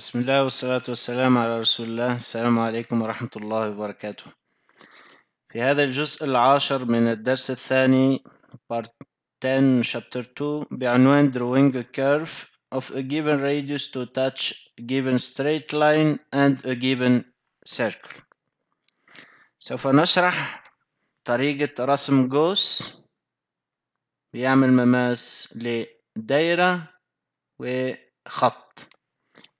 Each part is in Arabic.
بسم الله والصلاة والسلام على رسول الله السلام عليكم ورحمة الله وبركاته في هذا الجزء العاشر من الدرس الثاني part 10 chapter 2 بعنوان drawing a curve of a given radius to touch a given straight line and a given circle سوف نشرح طريقة رسم جوس بيعمل مماس لدايرة وخط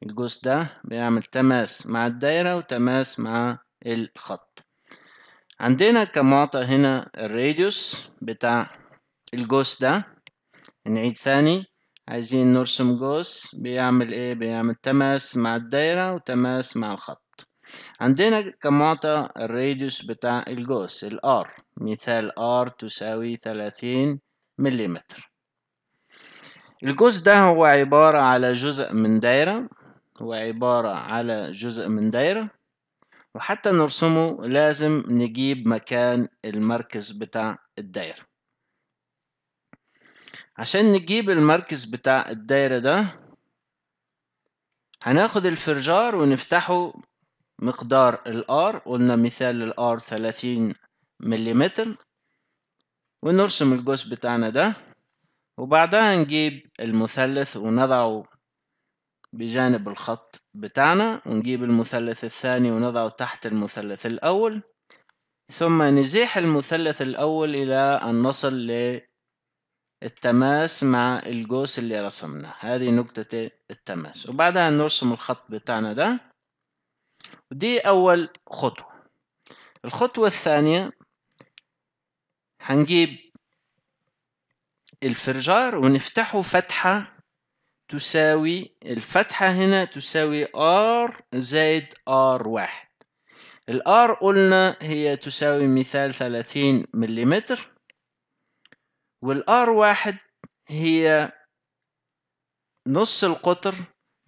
الجزء ده بيعمل تماس مع الدايرة وتماس مع الخط عندنا كمعطى هنا الراديوس بتاع الجوس ده نعيد ثاني عايزين نرسم جوس بيعمل ايه بيعمل تماس مع الدايرة وتماس مع الخط عندنا كمعطى الراديوس بتاع الجوس الار مثال ار تساوي 30 مليمتر الجوس ده هو عبارة على جزء من دايرة هو عبارة على جزء من دايرة وحتى نرسمه لازم نجيب مكان المركز بتاع الدايرة عشان نجيب المركز بتاع الدايرة ده هناخد الفرجار ونفتحه مقدار الار قلنا مثال الار 30 ملم ونرسم الجزء بتاعنا ده وبعدها نجيب المثلث ونضعه بجانب الخط بتاعنا ونجيب المثلث الثاني ونضعه تحت المثلث الأول ثم نزيح المثلث الأول إلى أن نصل للتماس مع القوس اللي رسمناه هذه نقطة التماس وبعدها نرسم الخط بتاعنا ده ودي أول خطوة الخطوة الثانية هنجيب الفرجار ونفتحه فتحة تساوي الفتحة هنا تساوي R زائد R واحد الآر قلنا هي تساوي مثال 30 ملم والآر واحد هي نص القطر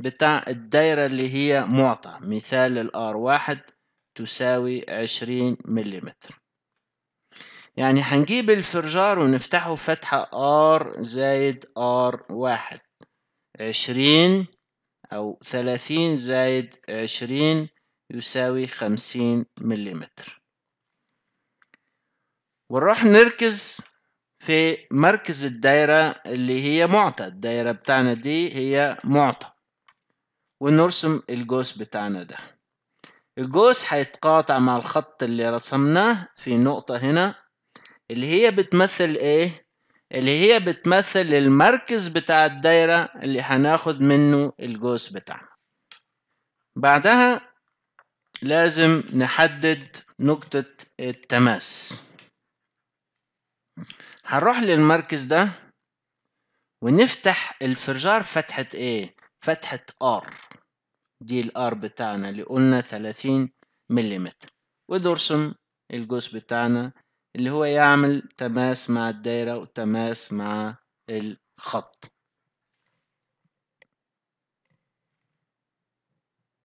بتاع الدايرة اللي هي معطى مثال الآر واحد تساوي 20 ملم يعني هنجيب الفرجار ونفتحه فتحة R زائد R واحد عشرين أو ثلاثين زائد عشرين يساوي خمسين مليمتر ونروح نركز في مركز الدايرة اللي هي معطى الدايرة بتاعنا دي هي معطى ونرسم القوس بتاعنا ده القوس هيتقاطع مع الخط اللي رسمناه في نقطة هنا اللي هي بتمثل ايه اللي هي بتمثل المركز بتاع الدايرة اللي هناخد منه الجوز بتاعنا بعدها لازم نحدد نقطة التماس هنروح للمركز ده ونفتح الفرجار فتحة ايه؟ فتحة R دي الار بتاعنا اللي قلنا 30 مليمتر ودرسم الجوس بتاعنا اللي هو يعمل تماس مع الدايرة وتماس مع الخط